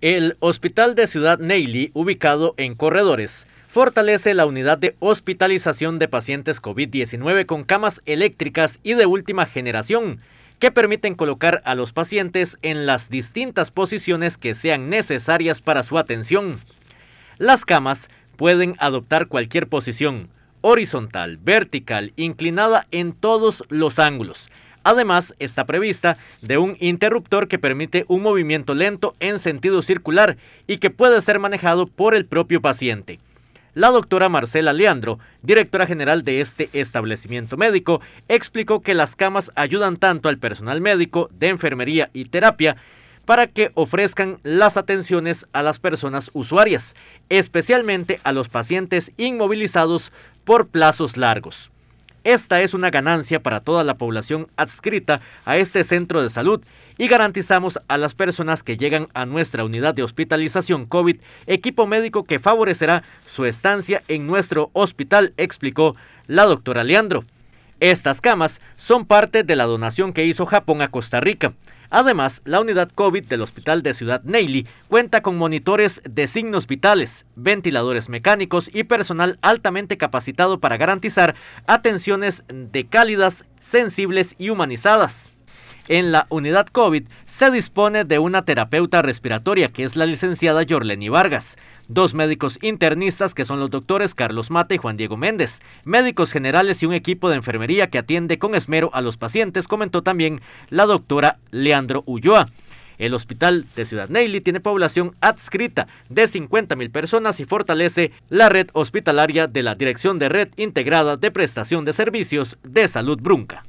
El Hospital de Ciudad Neily, ubicado en Corredores, fortalece la unidad de hospitalización de pacientes COVID-19 con camas eléctricas y de última generación, que permiten colocar a los pacientes en las distintas posiciones que sean necesarias para su atención. Las camas pueden adoptar cualquier posición, horizontal, vertical, inclinada en todos los ángulos, Además, está prevista de un interruptor que permite un movimiento lento en sentido circular y que puede ser manejado por el propio paciente. La doctora Marcela Leandro, directora general de este establecimiento médico, explicó que las camas ayudan tanto al personal médico de enfermería y terapia para que ofrezcan las atenciones a las personas usuarias, especialmente a los pacientes inmovilizados por plazos largos. Esta es una ganancia para toda la población adscrita a este centro de salud y garantizamos a las personas que llegan a nuestra unidad de hospitalización COVID equipo médico que favorecerá su estancia en nuestro hospital, explicó la doctora Leandro. Estas camas son parte de la donación que hizo Japón a Costa Rica. Además, la unidad COVID del Hospital de Ciudad Neily cuenta con monitores de signos vitales, ventiladores mecánicos y personal altamente capacitado para garantizar atenciones de cálidas, sensibles y humanizadas. En la unidad COVID se dispone de una terapeuta respiratoria que es la licenciada Jorleni Vargas, dos médicos internistas que son los doctores Carlos Mata y Juan Diego Méndez, médicos generales y un equipo de enfermería que atiende con esmero a los pacientes, comentó también la doctora Leandro Ulloa. El hospital de Ciudad Neily tiene población adscrita de 50 mil personas y fortalece la red hospitalaria de la Dirección de Red Integrada de Prestación de Servicios de Salud Brunca.